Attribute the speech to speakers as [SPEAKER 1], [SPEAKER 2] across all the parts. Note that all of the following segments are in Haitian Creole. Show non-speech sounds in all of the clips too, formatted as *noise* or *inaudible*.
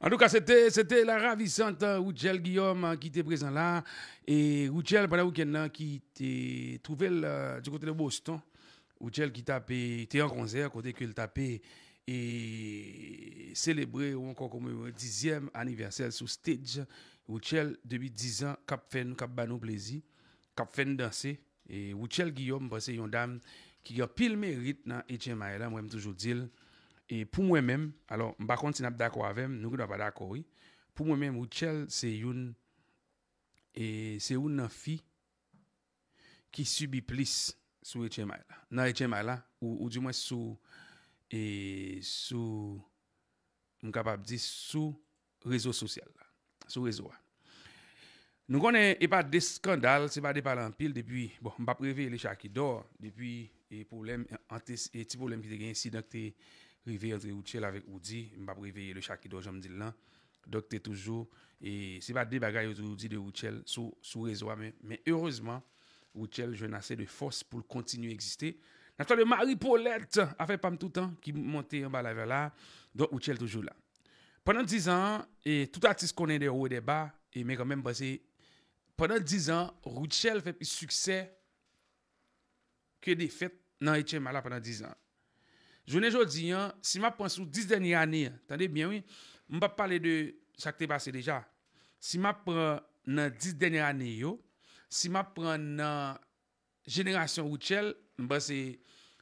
[SPEAKER 1] En tout cas, c'était la ravissante euh, Routchel Guillaume euh, qui était présent là. Et Routchel, pendant le week-end, euh, qui était trouvé du côté de Boston. Routchel qui tapait, était en concert, côté qu'il tapait et célébrer ou encore comme dixième anniversaire sur stage. Routchel, depuis dix ans, cap fait cap nous plaisir, cap fait danser. Et Uchel Guillaume, c'est une dame qui a pile mérite dans HMI. Là, moi, je toujours dit. pou mwen men, alo mba kontin ap dako avèm, nou ki dwa pa dako wè, pou mwen men, ou chèl se youn se youn nan fi ki subi plis sou reche may la. Nan reche may la, ou di mwen sou sou m kapab di sou rezo sosyal la. Sou rezo wè. Nou konen, e pa de skandal, se pa de palan pil, de pi, mba preve le chak ki do, de pi, e poulem, e ti poulem ki te gen si, dokte Preveye entre Routchel avek Oudi, mba preveye le chakido jom dil lan, dokte toujou. Se ba de bagay Oudi de Routchel sou rezoa men, men heurezman Routchel jwen ase de fos pou l kontinu eksiste. Natwa de Marie Paulette a fe pam toutan ki monte yon bala vela, dok Routchel toujou la. Pendan 10 an, touta atis konen de ou e deba, e men konmen basi, Pendan 10 an, Routchel fe pi suksè ke defet nan Etyem ala pendant 10 an. Jounen jodi, si ma pren sou 10 denye ane, mbap pale de chak te base deja, si ma pren nan 10 denye ane yo, si ma pren nan jenerasyon Routchel, mbase,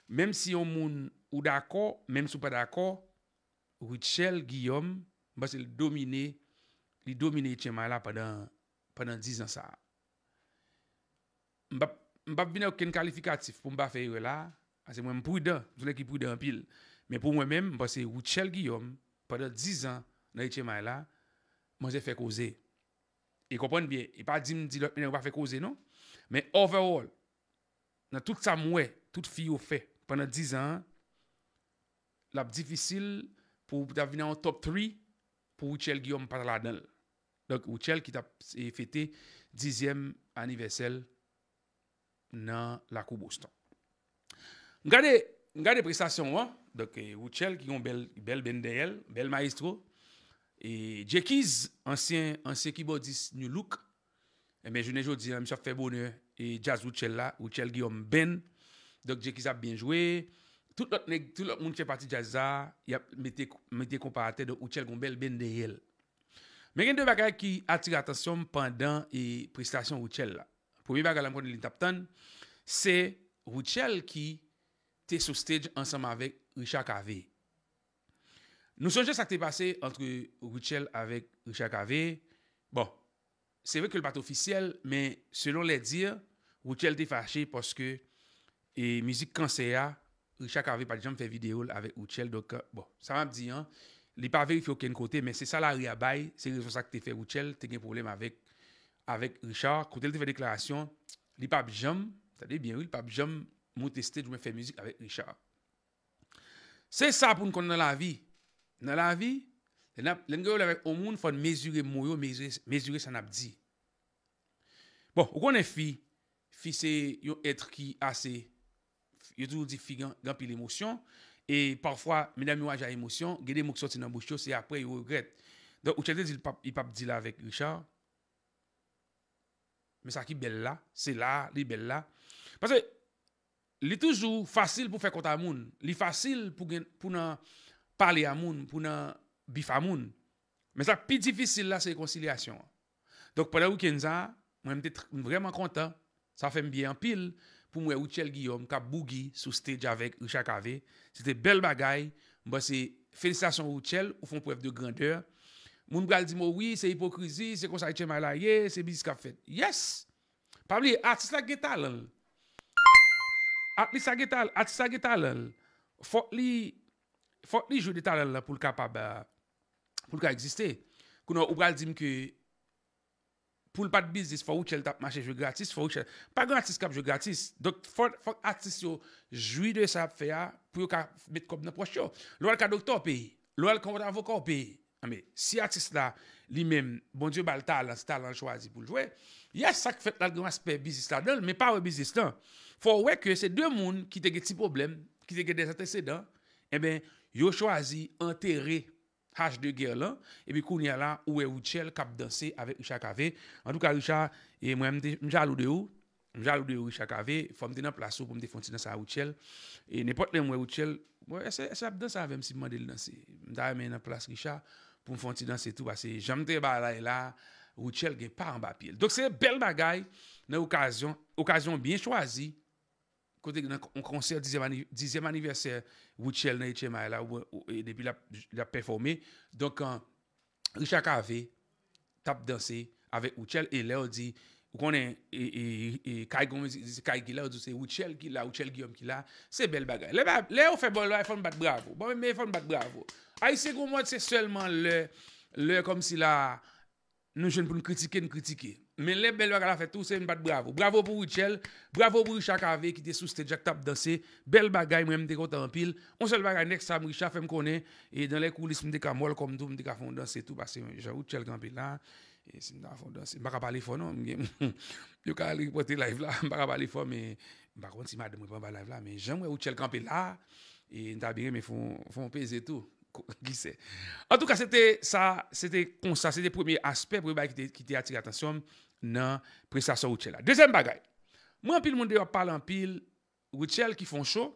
[SPEAKER 1] menm si yon moun ou dako, menm sou pa dako, Routchel, Guillaume, mbase li domine, li domine ite man la penan 10 an sa. Mbap bine wak ken kalifikatif pou mbap fe yon la, Ase mwen mpouy dan, jounen ki mpouy dan pil. Men pou mwen men, mpase Wuchel Guillaume, pwede 10 an nan itche may la, mwen se fe koze. E kompon bien, e pa di mdi lop menen wap fe koze, non? Men overall, nan tout sa mwen, tout fi yo fe, pwede 10 an, la pdifisil pou ta vina an top 3 pou Wuchel Guillaume pata la del. Dok Wuchel ki ta fete 10 an anivesel nan la koubou ston. Mwen gade prestasyon wan, dok woutchel eh, ki yon bel bende yel, bel maestro, e Djekiz, ansyen, ansyen ki bodis nyo luk, e eh men jwene jwou di, eh, mwen sa fè bonè, e jazz woutchel la, woutchel gi yon ben, dok Djekiz ap ben jwé, tout lòt moun chè pati jazz a, yap metè komparate, do woutchel gon bel bende yel. Mwen gen de baka ki atir atasyon pandan e prestasyon woutchel la. Pou mi baka la mwen koni lintap tan, se woutchel ki te sou stage ansam avèk Richard Kavey. Nou son jè sa k te pase antre Richelle avèk Richard Kavey. Bon, se vèk ke l pat ofisyele, men selon lè dire, Richelle te fache poske e mizik kan se ya, Richard Kavey pa di jam fè video avèk Richelle. Dok, bon, sa m ap di, an, li pa verif yo ken kote, men se sa la ri abay, se rè son sa k te fè Richelle, te gen problem avèk Richard. Kote l te fè deklarasyon, li pa ap jom, sa de bien wè, li pa ap jom, Mwen testè, jwen mwen fè müzik avèk Richard. Se sa pou n kon nan la vi. Nan la vi, lèn gèl avèk o moun fòn mezure moun yo, mezure san ap di. Bon, ou konen fi, fi se yon etre ki ase, yon tou di fi gan pi l'emotion, e parfwa, mèdèm yon ajè a emotion, gèdèm mok sò ti nan mou chò, se apè yon regret. Don, ou chèdè di l'pap, yi pap di la avèk Richard. Mè sa ki bel la, se la, li bel la. Pasè, li toujou fasil pou fè konta moun, li fasil pou nan pale a moun, pou nan bif a moun, men sa pi difisil la sekonciliasyon. Dok pwede wikendza, mwen mwen tèt mwen vreman konta, sa fèm biye anpil pou mwen wichel Giyom kap bougi sou stèdja vek Richard Kave, sète bel bagay, mwen basè fèlisasyon wichel, ou fon pref de grandeur, mwen mwen gal di mou, wè, se hipokrizi, se konsaytè mwen la ye, se bizis kap fèt. Yes! Pabli, artis la gètal lèl. Ati sa ge talel, fok li jwe de talel pou l kapab eh, pou l ka egziste. Koun an ou bral dim ki pou l pat bizis fok ou chel tap mache jwe gratis, fok ou chel. Pa gen atis kap jwe gratis. Dok fok atis yo jwi de sa ap feya pou yo ka met kob nan poch yo. Lo el ka doktor pe, lo el konvo davoko pe. Si atis la li men bon diyo bal talen, talen chwazi pou l jwe, ya sak fèk lal gen aspe bizis la del, me pa wè bizis la. Fò wè kè se dè moun ki te gè ti problem, ki te gè des antecedant, e eh bè yo chwazi anterè haj de gè lan, e bi koun yalè ouè Wichel kap dansè avèk Wichak avè. An tou kè Wichak, mwen jal ou dè ou, mwen jal ou dè ou Wichak avè, fò mwen te nan plaso pou mwen te fonti dansa Wichel, e nè pot lè mwen Wichel, wè se ap dansa avèm si mwen deli dansè. Mwen ta mè nan plas Wichal pou mwen fonti dansè tou, basè jan mwen te balay la, Wichel gen pa an bapil. Dok se bel bagay nan okasyon, okasyon bien chwazi, kote yon konser 10e aniverser Woutchel na Itchemae la, ou e debi la performe. Donk, Richard Kave, tap danse, avek Woutchel, e le ou di, ou konen, e, e, e Kai Gila, ou duse Woutchel Gila, Woutchel Guilla, se bel bagay. Le ou fe bol, le ou fèm bat bravo. Bon, me fèm bat bravo. Aise gounmou, se sèlman le, le kom si la, Nou jen pou nou kritike, nou kritike. Men lem bel baga la fetou, se mwen bat bravo. Bravo pou Richelle, bravo pou Richa Kave, ki te souste jak tap danse. Bel bagay, mwen mwen dekote anpil. Mwen sol bagay next sa mwen Richa fèm konen. E dan le koulis non, mwen dekwa mol komdou, mwen dekwa fondanse etou. Bas *laughs* se mwen Richelle kanpe la, mwen baka pale fonon. Yo ka al ripote live la, mwen baka pale fon. Mwen baka konti madem wè pa pale live la. Men jen mwen Richelle kanpe la, e nta bire mwen fon pese etou. *laughs* En tout ka, se te sa, se te konsa, se te premier aspep wè bay ki te atire atasyon nan prestasyon wè chè la. Dezen bagay, mwen pil moun dewa pal an pil, wè chè l ki fon chò,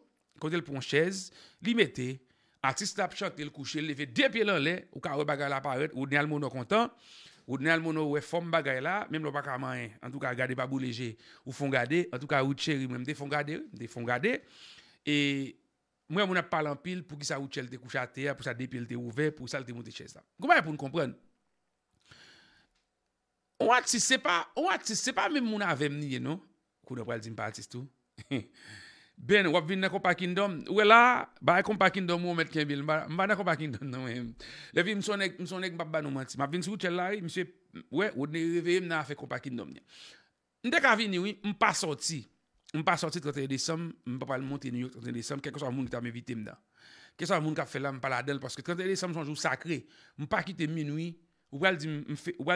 [SPEAKER 1] kote l pon chèz, li mette, atis tap chok te l kouche, leve depil an lè, wè ka wè bagay la paret, wè dè al moun an kontan, wè dè al moun an wè fòm bagay la, mèm l wè baka man yè, en tout ka gade babou leje, wè fon gade, en tout ka wè chè l mèm de fon gade, de fon gade, e... Mwen a moun ap palan pil pou ki sa ouchel te kouchate ya, pou sa depil te ouve, pou sa te moun te chese la. Gwane pou nou kompren? Ouatis se pa, ouatis se pa men moun avem niye nou, kou do prel zin patis tou. Ben, wap vin na Kopa Kindom, oue la, ba e Kopa Kindom ou met kembil, mba na Kopa Kindom nou em. Levi mson ek, mson ek babba nou man ti. Mwen ap vin sa ouchel la, mwen se, oue, oue, mwen a fe Kopa Kindom niya. Ndek avini oue, mpa soti. Mwen pa sorti 31 Desem, mwen pa pal monte New York 31 Desem, kekos an moun ki ta mwen vitem dan. Kekos an moun ki ap felan, mwen pala adel, paske 31 Desem son jou sakre. Mwen pa kite minoui, ou wal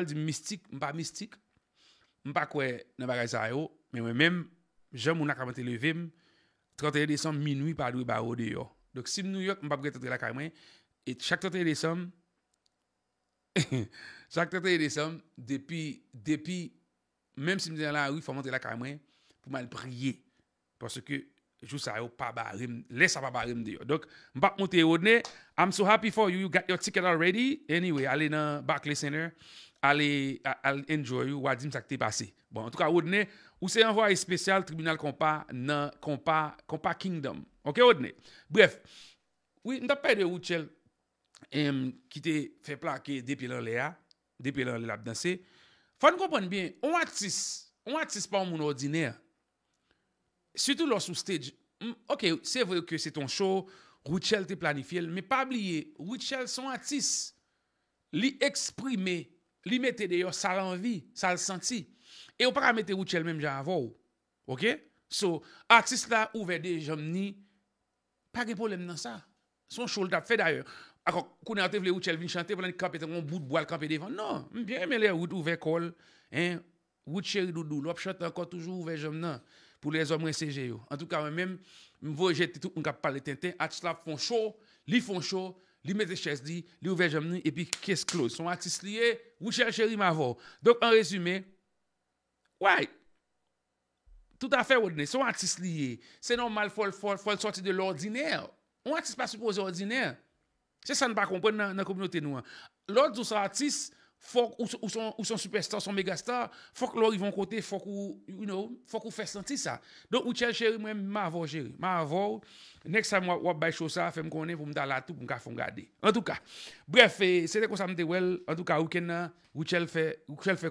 [SPEAKER 1] di mistik, mwen pa mistik, mwen pa kwe nan bagay zayou, men wè men, jèm moun akamote levim, 31 Desem minoui paloui ba ou de yo. Dok si mwen New York, mwen pa pou kwen tetre la Kaimwen, et chak 31 Desem, chak 31 Desem, depi, depi, menm si mwen ten la ou, fwa monte la Kaimwen, pou man priye, pwase ke, jou sa yo pa barim, lesa pa barim diyo. Dok, mbak mwote yo odne, I'm so happy for you, you got your ticket already, anyway, ale nan back listener, ale, I'll enjoy you, wadim sa ki te pase. Bon, an touka odne, ou se yon vwa e spesyal, tribunal kompa, nan, kompa, kompa kingdom. Ok, odne, bref, oui, mdap pe de ou chel, em, ki te fe plake, depi lan le a, depi lan le la bdansi, fwa n kompon bien, ou atis, ou at Soutou lò sou stage, hmm, ok, se vè kè se ton show, wè chèl te planifèl, mè pa blie, wè chèl son atis, li eksprime, li mette deyo sa lanvi, sa l'santi, e wè para mette wè chèl mèm jan avò ou, ok? So, atis la ouve de jom ni, pa ge pou lèm nan sa. Son show lè tap fè d'ayò. Akon, kounè atè vle wè chèl vin chante, pou nan kap etè, moun bout boal kap etè, nan, mè mè lè wè ouve kol, wè chèl doudou, lop chote ankon toujou ouve jom nan. pou lè zòm wè sè jè yò. An tou ka wè mèm, mèm vòjè tè tout, mèm kap palè tè tè, atis lap fòn chò, li fòn chò, li mèdè chèz di, li ouve jèm nè, epi kèz klòz. Son atis liè, wè chèl chèl li mè avò. Dok an rezumè, wèy, tout a fè wè dè, son atis liè, se normal fòl fòl fòl sòti de lòrdinèr. On atis pa suppose ordinèr. Se sa nè pa kompèd nan kompèdote nou an. Fok ou son superstar, son megastar, fok lor yon kote, fok ou, you know, fok ou fè senti sa. Donk wè chèl chèli mwen mè avò chèli, mè avò. Next time wè wè bay chò sa, fè m konen pou m dalatou pou m ka fè m gade. En tout ka, bref, e, sè de kon sa m te wèl, en tout ka wè kèl nan, wè chèl fè, wè chèl fè konen.